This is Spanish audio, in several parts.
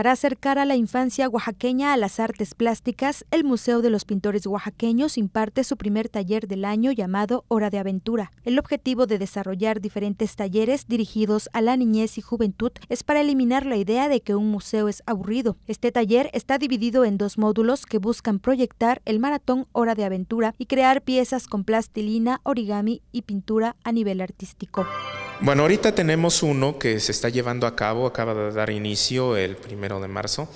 Para acercar a la infancia oaxaqueña a las artes plásticas, el Museo de los Pintores Oaxaqueños imparte su primer taller del año llamado Hora de Aventura. El objetivo de desarrollar diferentes talleres dirigidos a la niñez y juventud es para eliminar la idea de que un museo es aburrido. Este taller está dividido en dos módulos que buscan proyectar el maratón Hora de Aventura y crear piezas con plastilina, origami y pintura a nivel artístico. Bueno, ahorita tenemos uno que se está llevando a cabo, acaba de dar inicio el primero de marzo.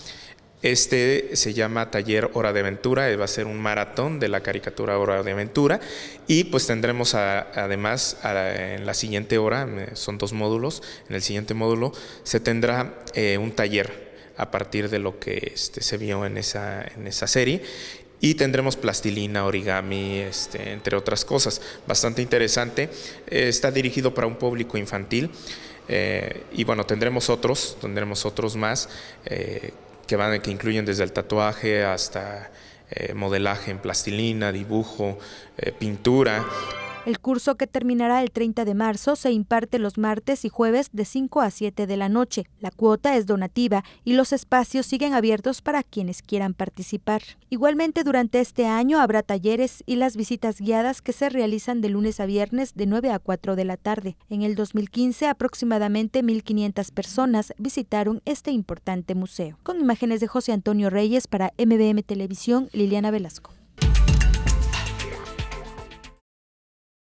Este se llama Taller Hora de Aventura, eh, va a ser un maratón de la caricatura Hora de Aventura y pues tendremos además en la siguiente hora, son dos módulos, en el siguiente módulo se tendrá eh, un taller a partir de lo que este, se vio en esa, en esa serie y tendremos plastilina, origami, este, entre otras cosas. Bastante interesante. está dirigido para un público infantil eh, y bueno, tendremos otros, tendremos otros más eh, que, van, que incluyen desde el tatuaje hasta eh, modelaje en plastilina, dibujo, pintura. El curso que terminará el 30 de marzo se imparte los martes y jueves de 5 a 7 de la noche. La cuota es donativa y los espacios siguen abiertos para quienes quieran participar. Igualmente durante este año habrá talleres y las visitas guiadas que se realizan de lunes a viernes de 9 a 4 de la tarde. En el 2015 aproximadamente 1.500 personas visitaron este importante museo. Con imágenes de José Antonio Reyes para MBM Televisión, Liliana Velasco.